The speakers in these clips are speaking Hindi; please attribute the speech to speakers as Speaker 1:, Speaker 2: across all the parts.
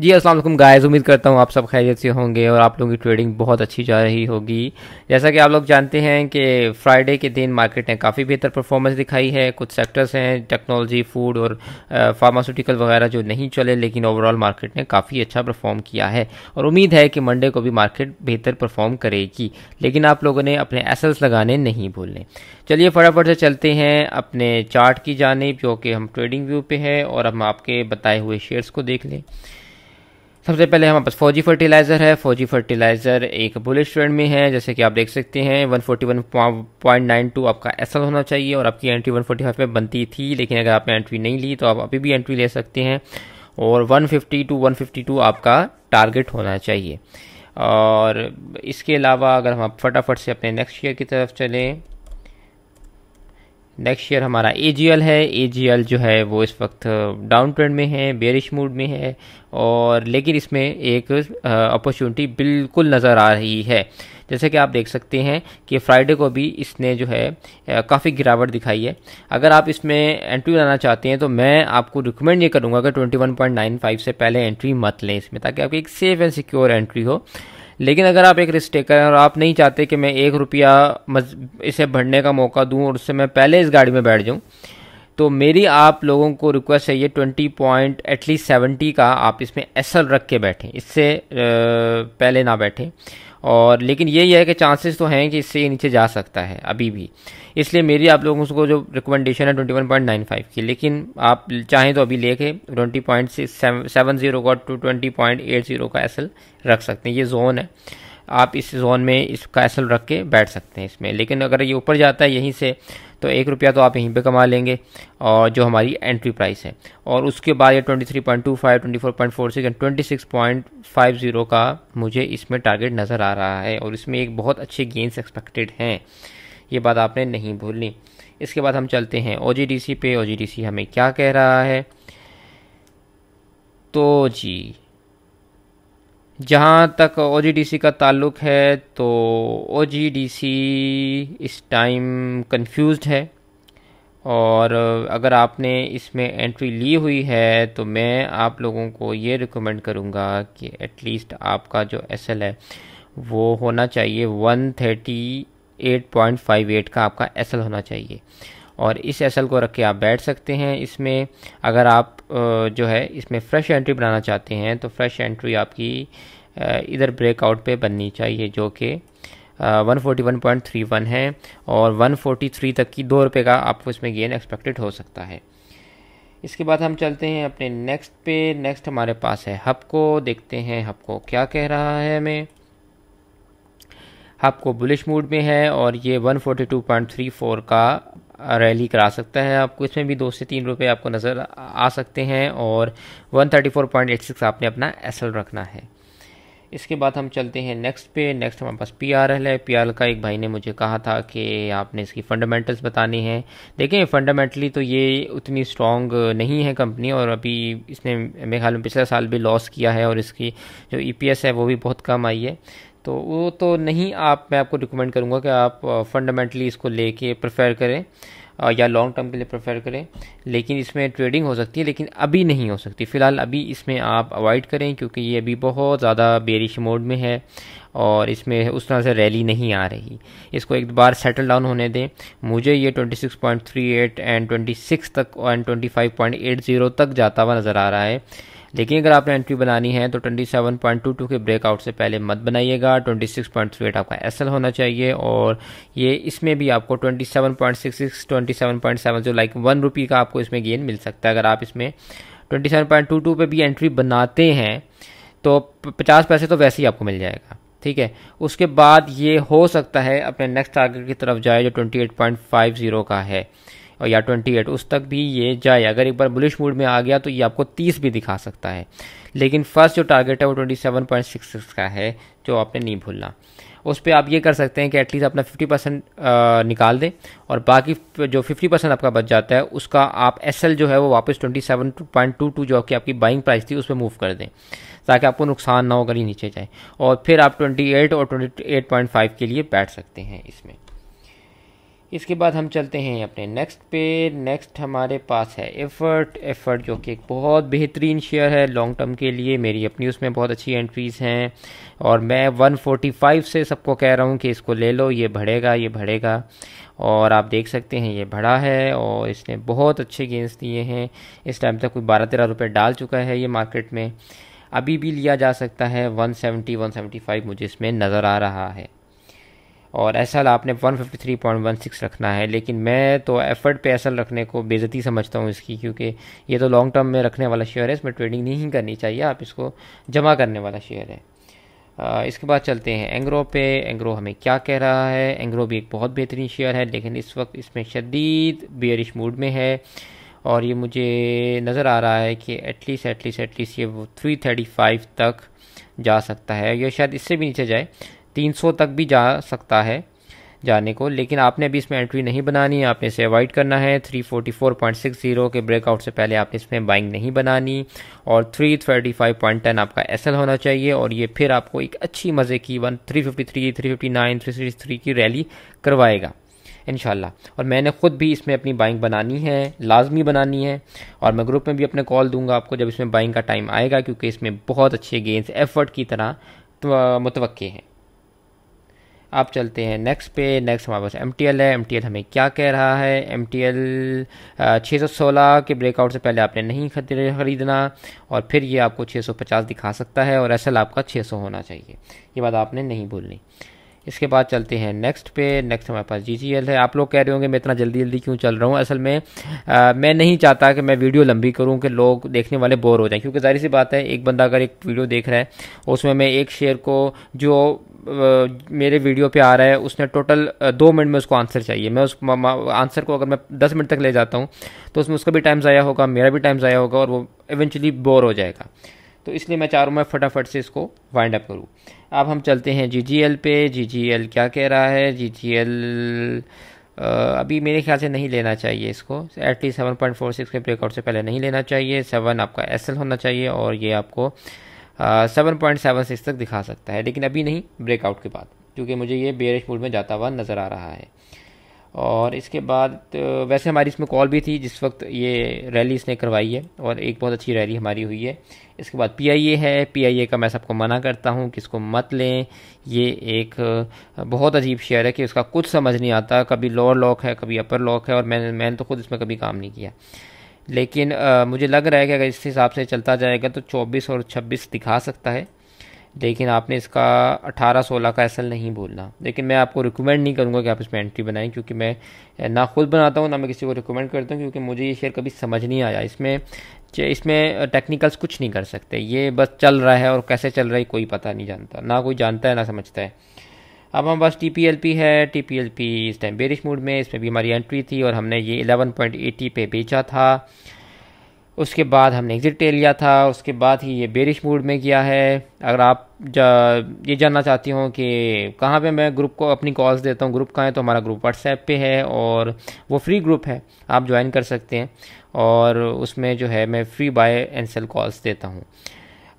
Speaker 1: जी असल गायज़ उम्मीद करता हूँ आप सब खैरियत से होंगे और आप लोगों की ट्रेडिंग बहुत अच्छी जा रही होगी जैसा कि आप लोग जानते हैं कि फ्राइडे के दिन मार्केट ने काफ़ी बेहतर परफॉर्मेंस दिखाई है कुछ सेक्टर्स हैं टेक्नोलॉजी फूड और फार्मास्यूटिकल वगैरह जो नहीं चले लेकिन ओवरऑल मार्केट ने काफ़ी अच्छा परफॉर्म किया है और उम्मीद है कि मंडे को भी मार्केट बेहतर परफॉर्म करेगी लेकिन आप लोगों ने अपने एसल्स लगाने नहीं भूलने चलिए फटाफट से चलते हैं अपने चार्ट की जानब जो कि हम ट्रेडिंग व्यू पर है और हम आपके बताए हुए शेयर्स को देख लें सबसे पहले हमारे पास फौजी फर्टिलाइज़र है फौजी फर्टिलाइज़र एक बुलेट श्रेणी में है जैसे कि आप देख सकते हैं 141.92 आपका एसल होना चाहिए और आपकी एंट्री 145 में बनती थी लेकिन अगर आपने एंट्री नहीं ली तो आप अभी भी एंट्री ले सकते हैं और 150 टू 152 आपका टारगेट होना चाहिए और इसके अलावा अगर हम फटाफट से अपने नेक्स्ट ईयर की तरफ चलें नेक्स्ट ईयर हमारा ए है ए जो है वो इस वक्त डाउन ट्रेंड में है बेरिश मूड में है और लेकिन इसमें एक अपॉर्चुनिटी बिल्कुल नज़र आ रही है जैसे कि आप देख सकते हैं कि फ्राइडे को भी इसने जो है काफ़ी गिरावट दिखाई है अगर आप इसमें एंट्री लाना चाहते हैं तो मैं आपको रिकमेंड ये करूँगा कि ट्वेंटी से पहले एंट्री मत लें इसमें ताकि आपकी एक सेफ़ एंड सिक्योर एंट्री हो लेकिन अगर आप एक रिस्क टेकर हैं और आप नहीं चाहते कि मैं एक रुपया इसे भरने का मौका दूँ और उससे मैं पहले इस गाड़ी में बैठ जाऊँ तो मेरी आप लोगों को रिक्वेस्ट है ये ट्वेंटी पॉइंट एटलीस्ट सेवेंटी का आप इसमें एसल रख के बैठें इससे पहले ना बैठें और लेकिन यही है कि चांसेस तो हैं कि इससे नीचे जा सकता है अभी भी इसलिए मेरी आप लोगों को जो रिकमेंडेशन है twenty one point nine five की लेकिन आप चाहें तो अभी लेके जीरो का to twenty point eight zero का एसल रख सकते हैं ये जोन है आप इस जोन में इस कैसल रख के बैठ सकते हैं इसमें लेकिन अगर ये ऊपर जाता है यहीं से तो एक रुपया तो आप यहीं पे कमा लेंगे और जो हमारी एंट्री प्राइस है और उसके बाद ये twenty three point two five twenty four point four six and twenty six point five zero का मुझे इसमें टारगेट नज़र आ रहा है और इसमें एक बहुत अच्छे गेंस एक्सपेक्टेड हैं ये बात आपने नहीं भूलनी इसके बाद हम चलते हैं ओ जी डी सी पे ओ जी डी सी हमें क्या कह रहा है तो जी जहाँ तक ओ का ताल्लुक है तो ओ इस टाइम कंफ्यूज्ड है और अगर आपने इसमें एंट्री ली हुई है तो मैं आप लोगों को ये रिकमेंड करूँगा कि एटलीस्ट आपका जो एस है वो होना चाहिए 138.58 का आपका एस होना चाहिए और इस एसल को रख के आप बैठ सकते हैं इसमें अगर आप जो है इसमें फ़्रेश एंट्री बनाना चाहते हैं तो फ़्रेश एंट्री आपकी इधर ब्रेकआउट पे बननी चाहिए जो कि 141.31 है और 143 तक की दो रुपये का आपको इसमें गेन एक्सपेक्टेड हो सकता है इसके बाद हम चलते हैं अपने नेक्स्ट पे नेक्स्ट हमारे पास है हब को देखते हैं हब को क्या कह रहा है हमें हब को बुलिश मूड में है और ये 142.34 का रैली करा सकता है आपको इसमें भी दो से तीन रुपये आपको नज़र आ सकते हैं और 134.86 आपने अपना एस रखना है इसके बाद हम चलते हैं नेक्स्ट पे नेक्स्ट हमारे पास पी आर एल है पी आर का एक भाई ने मुझे कहा था कि आपने इसकी फंडामेंटल्स बतानी हैं देखें फंडामेंटली तो ये उतनी स्ट्रॉन्ग नहीं है कंपनी और अभी इसने मेरे ख्याल में पिछले साल भी लॉस किया है और इसकी जो ई पी एस है वो भी बहुत कम आई है तो वो तो नहीं आप मैं आपको रिकमेंड करूँगा कि आप फंडामेंटली इसको ले कर प्रेफर करें या लॉन्ग टर्म के लिए प्रेफर करें लेकिन इसमें ट्रेडिंग हो सकती है लेकिन अभी नहीं हो सकती फ़िलहाल अभी इसमें आप अवॉइड करें क्योंकि ये अभी बहुत ज़्यादा बेरिश मोड में है और इसमें उस तरह से रैली नहीं आ रही इसको एक बार सेटल डाउन होने दें मुझे ये 26.38 एंड 26 तक एंड 25.80 तक जाता हुआ नज़र आ रहा है लेकिन अगर आपने एंट्री बनानी है तो 27.22 के ब्रेकआउट से पहले मत बनाइएगा 26.38 आपका एसएल होना चाहिए और ये इसमें भी आपको 27.66 27.7 जो लाइक वन रुपी का आपको इसमें गेन मिल सकता है अगर आप इसमें 27.22 पे भी एंट्री बनाते हैं तो 50 पैसे तो वैसे ही आपको मिल जाएगा ठीक है उसके बाद ये हो सकता है अपने नेक्स्ट टारगेट की तरफ जाए जो ट्वेंटी का है और या 28 उस तक भी ये जाए अगर एक बार बुलिश मूड में आ गया तो ये आपको 30 भी दिखा सकता है लेकिन फर्स्ट जो टारगेट है वो 27.66 का है जो आपने नहीं भूलना उस पर आप ये कर सकते हैं कि एटलीस्ट अपना 50 परसेंट निकाल दें और बाकी जो 50 परसेंट आपका बच जाता है उसका आप एस जो है वो वापस 27.22 जो आपकी आपकी बाइंग प्राइस थी उस पर मूव कर दें ताकि आपको नुकसान ना हो अगर नीचे जाए और फिर आप 28 और 28.5 के लिए बैठ सकते हैं इसमें इसके बाद हम चलते हैं अपने नेक्स्ट पे नेक्स्ट हमारे पास है एफर्ट एफर्ट जो कि एक बहुत बेहतरीन शेयर है लॉन्ग टर्म के लिए मेरी अपनी उसमें बहुत अच्छी एंट्रीज हैं और मैं 145 से सबको कह रहा हूँ कि इसको ले लो ये बढ़ेगा ये बढ़ेगा और आप देख सकते हैं ये बढ़ा है और इसने बहुत अच्छे गेंस दिए हैं इस टाइम तक कोई बारह तेरह रुपये डाल चुका है ये मार्केट में अभी भी लिया जा सकता है 170 175 मुझे इसमें नज़र आ रहा है और एस आपने 153.16 रखना है लेकिन मैं तो एफर्ट पे एस रखने को बेज़ती समझता हूँ इसकी क्योंकि ये तो लॉन्ग टर्म में रखने वाला शेयर है इसमें ट्रेडिंग नहीं करनी चाहिए आप इसको जमा करने वाला शेयर है इसके बाद चलते हैं एंग्रो पे एंग्रो हमें क्या कह रहा है एंग्रो भी एक बहुत बेहतरीन शेयर है लेकिन इस वक्त इसमें शदीद बियरिश मूड में है और ये मुझे नज़र आ रहा है कि एटलीस्ट एटलीस्ट एटलीस्ट ये वो थ्री थर्टी फाइव तक जा सकता है या शायद इससे भी नीचे जाए 300 तक भी जा सकता है जाने को लेकिन आपने अभी इसमें एंट्री नहीं बनानी है आपने इसे अवॉइड करना है 344.60 के ब्रेकआउट से पहले आपने इसमें बाइंग नहीं बनानी और 335.10 आपका एसएल होना चाहिए और ये फिर आपको एक अच्छी मज़े की वन 353, 359, 363 की रैली करवाएगा इन और मैंने ख़ुद भी इसमें अपनी बाइंग बनानी है लाजमी बनानी है और मैं ग्रुप में भी अपने कॉल दूंगा आपको जब इसमें बाइंग का टाइम आएगा क्योंकि इसमें बहुत अच्छे गेंस एफर्ट की तरह मुतव हैं आप चलते हैं नेक्स्ट पे नेक्स्ट हमारे पास एम है एम हमें क्या कह रहा है एम टी एल के ब्रेकआउट से पहले आपने नहीं ख़रीदना और फिर ये आपको 650 दिखा सकता है और एस आपका 600 होना चाहिए ये बात आपने नहीं भूलनी इसके बाद चलते हैं नेक्स्ट पे नेक्स्ट हमारे पास जी है आप लोग कह रहे होंगे मैं इतना जल्दी जल्दी क्यों चल रहा हूँ असल में आ, मैं नहीं चाहता कि मैं वीडियो लंबी करूँ कि लोग देखने वाले बोर हो जाएं क्योंकि जाहिर सी बात है एक बंदा अगर एक वीडियो देख रहा है उसमें मैं एक शेयर को जो मेरे वीडियो पे आ रहा है उसने टोटल दो मिनट में उसको आंसर चाहिए मैं उस आंसर को अगर मैं दस मिनट तक ले जाता हूँ तो उसमें उसका भी टाइम ज़ाया होगा मेरा भी टाइम ज़ाया होगा और वो इवेंचुअली बोर हो जाएगा तो इसलिए मैं चाह रहा हूँ मैं फटाफट से इसको वाइंड अप करूँ अब हम चलते हैं जी जी एल पे जी जी एल क्या कह रहा है जी जी एल अभी मेरे ख्याल से नहीं लेना चाहिए इसको at least seven point four six के ब्रेकआउट से पहले नहीं लेना चाहिए सेवन आपका एस एल होना चाहिए और ये आपको सेवन पॉइंट सेवन सिक्स तक दिखा सकता है लेकिन अभी नहीं ब्रेकआउट के बाद क्योंकि मुझे ये बेरिश मूड में जाता हुआ नज़र आ रहा है और इसके बाद तो वैसे हमारी इसमें कॉल भी थी जिस वक्त ये रैली इसने करवाई है और एक बहुत अच्छी रैली हमारी हुई है इसके बाद पीआईए है पीआईए का मैं सबको मना करता हूँ कि इसको मत लें ये एक बहुत अजीब शेयर है कि उसका कुछ समझ नहीं आता कभी लोअर लॉक है कभी अपर लॉक है और मैंने मैंने तो खुद इसमें कभी काम नहीं किया लेकिन आ, मुझे लग रहा है कि अगर इस हिसाब से चलता जाएगा तो 24 और 26 दिखा सकता है लेकिन आपने इसका 18-16 का असल नहीं बोलना लेकिन मैं आपको रिकमेंड नहीं करूँगा कि आप इसमें एंट्री बनाएं क्योंकि मैं ना खुद बनाता हूँ ना मैं किसी को रिकमेंड करता हूँ क्योंकि मुझे ये शेयर कभी समझ नहीं आया इसमें इसमें टेक्निकल्स कुछ नहीं कर सकते ये बस चल रहा है और कैसे चल रहा है कोई पता नहीं जानता ना कोई जानता है ना समझता है अब हमारे पास टी पी एल पी है टी पी एल पी इस टाइम बेरिश मूड में इसमें भी हमारी एंट्री थी और हमने ये इलेवन पॉइंट एटी पे बेचा था उसके बाद हमने एग्ज़िट ले लिया था उसके बाद ही ये बेरिश मूड में गया है अगर आप जा, ये जानना चाहती हूँ कि कहाँ पे मैं ग्रुप को अपनी कॉल्स देता हूँ ग्रुप का है तो हमारा ग्रुप व्हाट्सएप पे है और वो फ्री ग्रुप है आप ज्वाइन कर सकते हैं और उसमें जो है मैं free buy and sell calls देता हूँ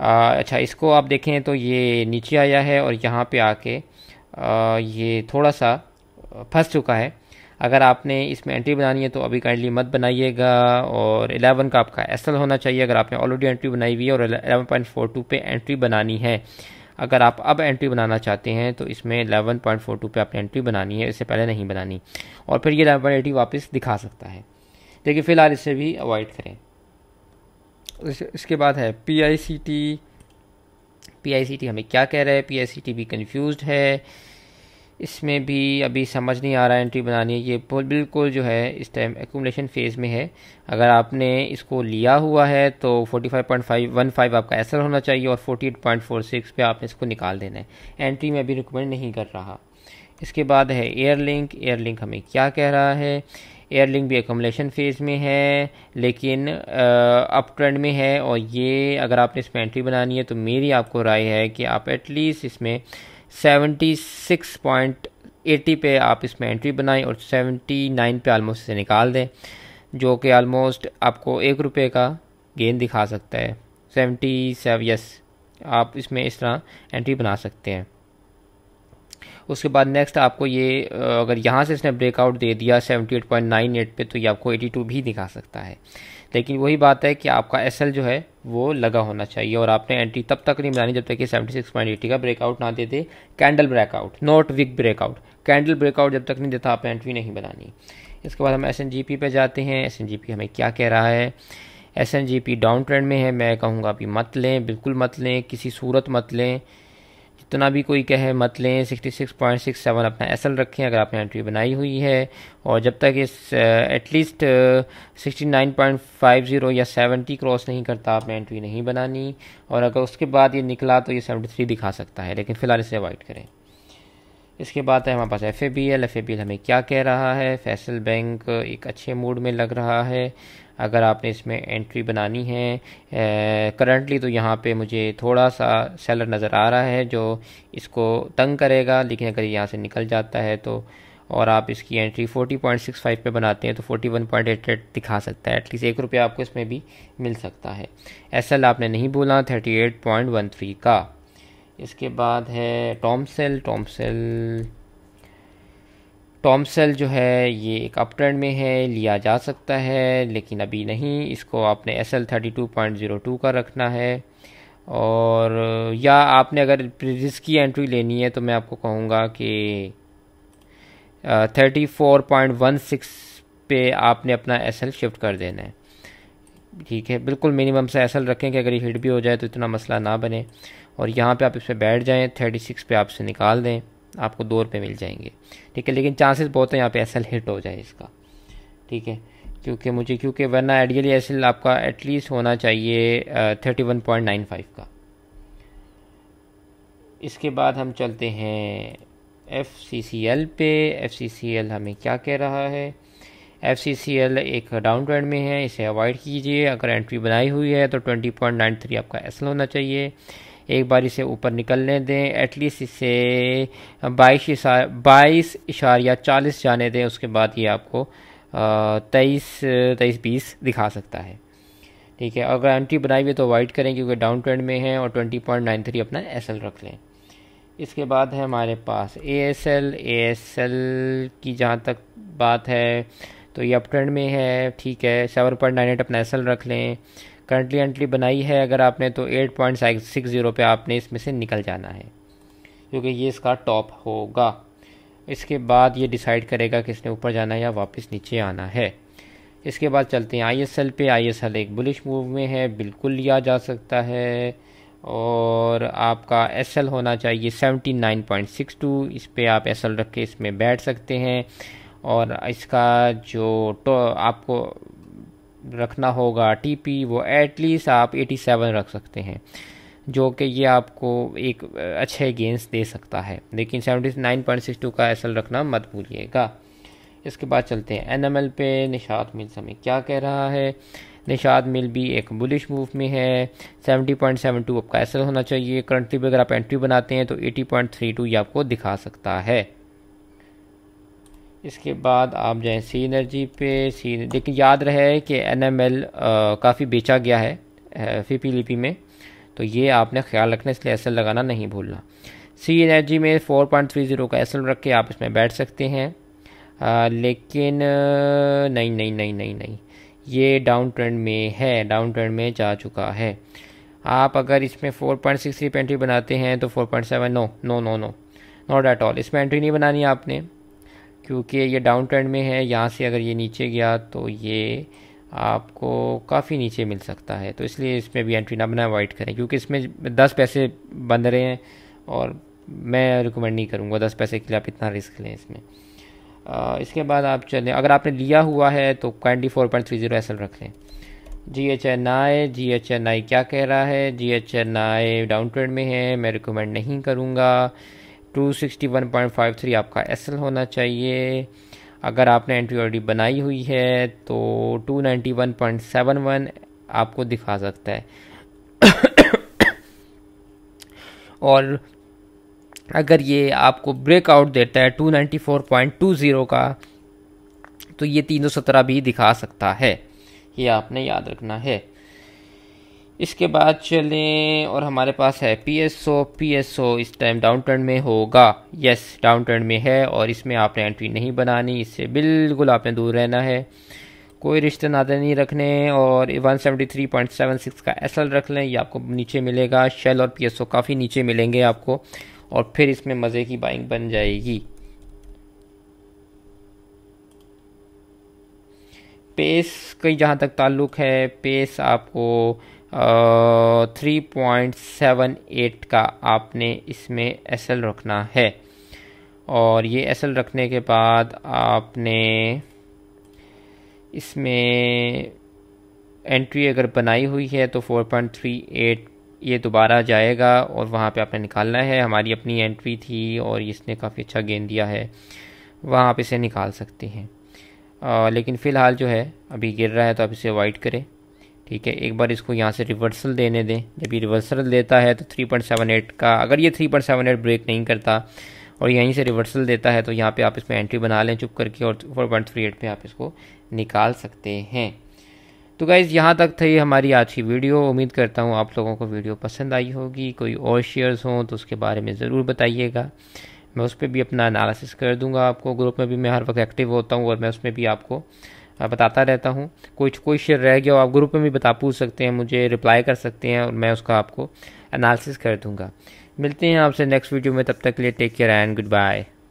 Speaker 1: अच्छा इसको आप देखें तो ये नीचे आया है और यहाँ पर आके ये थोड़ा सा फंस चुका है अगर आपने इसमें एंट्री बनानी है तो अभी काइंडली मत बनाइएगा और 11 का आपका एस होना चाहिए अगर आपने ऑलरेडी एंट्री बनाई हुई है और 11.42 पे एंट्री बनानी है अगर आप अब एंट्री बनाना चाहते हैं तो इसमें 11.42 पे आपने एंट्री बनानी है इससे पहले नहीं बनानी और फिर ये 11.80 वापस दिखा सकता है लेकिन फ़िलहाल इसे भी अवॉइड करें इसके बाद है P I C T P हमें क्या कह रहा है पी भी कन्फ्यूज है इसमें भी अभी समझ नहीं आ रहा है एंट्री बनानी है ये बिल्कुल जो है इस टाइम एकोमोडेशन फेज़ में है अगर आपने इसको लिया हुआ है तो 45.515 आपका एसर होना चाहिए और 48.46 पे आपने इसको निकाल देना है एंट्री में अभी रिकमेंड नहीं कर रहा इसके बाद है एयर लिंक एयर लिंक हमें क्या कह रहा है एयरलिंग भी एकोमलेशन फेज़ में है लेकिन अप ट्रेंड में है और ये अगर आपने इसमें एंट्री बनानी है तो मेरी आपको राय है कि आप एटलीस्ट इसमें सेवेंटी सिक्स पॉइंट एटी पे आप इसमें एंट्री बनाएं और सेवेंटी नाइन पे आलमोस्ट इसे निकाल दें जो कि आलमोस्ट आपको एक रुपये का गेंद दिखा सकता है सेवेंटी सेवन यस आप इसमें इस तरह एंट्री बना सकते हैं उसके बाद नेक्स्ट आपको ये अगर यहाँ से इसने ब्रेकआउट दे दिया 78.98 पे तो ये आपको 82 भी दिखा सकता है लेकिन वही बात है कि आपका एस जो है वो लगा होना चाहिए और आपने एंट्री तब तक नहीं बनानी जब तक कि 76.80 का ब्रेकआउट ना दे दे candle breakout not wick breakout candle breakout जब तक नहीं देता आपने एंट्री नहीं बनानी इसके बाद हम एस एन जी पी पर जाते हैं एस एन जी पी हमें क्या कह रहा है S N G P down trend में है मैं कहूँगा अभी मत लें बिल्कुल मत लें किसी सूरत मत लें जितना भी कोई कहे मत लें 66.67 अपना एसल रखें अगर आपने एंट्री बनाई हुई है और जब तक इस at least sixty nine point five zero या सेवेंटी क्रॉस नहीं करता आपने एंट्री नहीं बनानी और अगर उसके बाद ये निकला तो ये सेवेंटी थ्री दिखा सकता है लेकिन फ़िलहाल इसे अवॉइड करें इसके बाद है हमारे पास F A B L F A B L हमें क्या कह रहा है फैसल बैंक एक अच्छे मूड में लग रहा है अगर आपने इसमें एंट्री बनानी है करंटली तो यहाँ पे मुझे थोड़ा सा सेलर नज़र आ रहा है जो इसको तंग करेगा लेकिन अगर यहाँ से निकल जाता है तो और आप इसकी एंट्री 40.65 पे बनाते हैं तो 41.88 दिखा सकता है एटलीस्ट एक रुपया आपको इसमें भी मिल सकता है एस आपने नहीं बोला 38.13 का इसके बाद है टॉम सेल टॉम सेल टॉम सेल जो है ये एक अप ट्रेंड में है लिया जा सकता है लेकिन अभी नहीं इसको आपने S L thirty two point zero two का रखना है और या आपने अगर रिस्की एंट्री लेनी है तो मैं आपको कहूँगा कि thirty four point one six पे आपने अपना एस एल शिफ्ट कर देना है ठीक है बिल्कुल मिनिमम से एस एल रखें कि अगर ये हिट भी हो जाए तो इतना मसला ना बने और यहाँ पे आप इस पर बैठ जाएँ थर्टी सिक्स पे आपसे निकाल दें आपको दो रुपये मिल जाएंगे ठीक है लेकिन चांसेस बहुत है यहाँ पे एसल हिट हो जाए इसका ठीक है क्योंकि मुझे क्योंकि वरना आइडियली एसल आपका एटलीस्ट होना चाहिए thirty one point nine five का इसके बाद हम चलते हैं एफ सी सी एल पे एफ सी सी एल हमें क्या कह रहा है एफ सी सी एल एक डाउन ट्रेंड में है इसे अवॉइड कीजिए अगर एंट्री बनाई हुई है तो ट्वेंटी पॉइंट नाइन थ्री आपका एसल होना चाहिए एक बार इसे ऊपर निकलने दें एटलीस्ट इसे बाईस इशार बाईस इशारिया चालीस जाने दें उसके बाद ये आपको तेईस तेईस बीस दिखा सकता है ठीक है अगर एंट्री बनाई हुई तो अवॉइड करें क्योंकि डाउन ट्रेंड में है और ट्वेंटी पॉइंट नाइन थ्री अपना एस एल रख लें इसके बाद है हमारे पास A S L A S L की जहाँ तक बात है तो ये अप ट्रेंड में है ठीक है सेवन पॉइंट नाइन एट अपना एस एल रख लें करंटली एंट्री बनाई है अगर आपने तो एट पॉइंट सिक्स ज़ीरो पर आपने इसमें से निकल जाना है क्योंकि ये इसका टॉप होगा इसके बाद ये डिसाइड करेगा कि इसने ऊपर जाना है या वापस नीचे आना है इसके बाद चलते हैं आईएसएल पे आईएसएल एक बुलिश मूव में है बिल्कुल लिया जा सकता है और आपका एसएल होना चाहिए 79.62 इस पर आप एसएल रख के इसमें बैठ सकते हैं और इसका जो तो आपको रखना होगा टी वो एटलीस्ट आप 87 रख सकते हैं जो कि ये आपको एक अच्छे गेंस दे सकता है लेकिन 79.62 का एसएल रखना मत भूलिएगा इसके बाद चलते हैं एन पे निशाद मिल समय क्या कह रहा है निशाद मिल भी एक बुलिश मूव में है 70.72 आपका एसल होना चाहिए करंटली भी अगर आप एंट्री बनाते हैं तो 80.32 ये आपको दिखा सकता है इसके बाद आप जाएँ सी एनर्जी पे सी लेकिन याद रहे कि एन एम एल काफ़ी बेचा गया है फीपी लिपि में तो ये आपने ख्याल रखना इसलिए एस एल लगाना नहीं भूलना सी एनर्जी में फोर पॉइंट थ्री ज़ीरो का एस एल रख के आप इसमें बैठ सकते हैं आ, लेकिन नहीं नहीं नहीं नहीं नहीं ये डाउन ट्रेंड में है डाउन ट्रेंड में जा चुका है आप अगर इसमें four point six three entry बनाते हैं तो four point seven no no no no not at all इसमें एंट्री नहीं बनानी आपने क्योंकि ये डाउन ट्रेंड में है यहाँ से अगर ये नीचे गया तो ये आपको काफ़ी नीचे मिल सकता है तो इसलिए इसमें भी एंट्री ना बना अवॉइड करें क्योंकि इसमें दस पैसे बन रहे हैं और मैं रिकमेंड नहीं करूँगा दस पैसे के लिए आप इतना रिस्क लें इसमें आ, इसके बाद आप चलें अगर आपने लिया हुआ है तो कैंडी four point three zero L रख लें G H N I G H N I क्या कह रहा है G H N I down trend में है मैं रिकमेंड नहीं करूँगा 261.53 आपका एस होना चाहिए अगर आपने एंट्री ऑलरेडी बनाई हुई है तो 291.71 आपको दिखा सकता है और अगर ये आपको ब्रेकआउट देता है 294.20 का तो ये 317 भी दिखा सकता है ये आपने याद रखना है इसके बाद चलें और हमारे पास है P S O P S O इस टाइम डाउन टर्न में होगा यस डाउन टर्न में है और इसमें आपने एंट्री नहीं बनानी इससे बिल्कुल आपने दूर रहना है कोई रिश्ते नाते नहीं रखने और 173.76 का एसएल रख लें ये आपको नीचे मिलेगा शेल और पीएसओ काफ़ी नीचे मिलेंगे आपको और फिर इसमें मज़े की बाइंग बन जाएगी पेस कई जहाँ तक ताल्लुक़ है पेस आपको थ्री पॉइंट सेवन एट का आपने इसमें एस रखना है और ये एस रखने के बाद आपने इसमें एंट्री अगर बनाई हुई है तो फोर पॉइंट थ्री एट ये दोबारा जाएगा और वहाँ पे आपने निकालना है हमारी अपनी एंट्री थी और इसने काफ़ी अच्छा गेंद दिया है वहाँ आप इसे निकाल सकते हैं आ, लेकिन फ़िलहाल जो है अभी गिर रहा है तो आप इसे अवॉइड करें ठीक है एक बार इसको यहाँ से रिवर्सल देने दें जब ये रिवर्सल देता है तो 3.78 का अगर ये 3.78 ब्रेक नहीं करता और यहीं से रिवर्सल देता है तो यहाँ पे आप इसमें एंट्री बना लें चुप करके और 4.38 पे आप इसको निकाल सकते हैं तो गाइज़ यहाँ तक थी हमारी आज की वीडियो उम्मीद करता हूँ आप लोगों को वीडियो पसंद आई होगी कोई और शेयर्स हों तो उसके बारे में ज़रूर बताइएगा मैं उस पर भी अपना एनालिसिस कर दूँगा आपको ग्रुप में भी मैं हर वक्त एक्टिव होता हूँ और मैं उसमें भी आपको मैं बताता रहता हूँ कुछ कोई शेयर रह गया हो आप ग्रुप में भी बता पूछ सकते हैं मुझे रिप्लाई कर सकते हैं और मैं उसका आपको एनालिसिस कर दूँगा मिलते हैं आपसे नेक्स्ट वीडियो में तब तक के लिए take care and good bye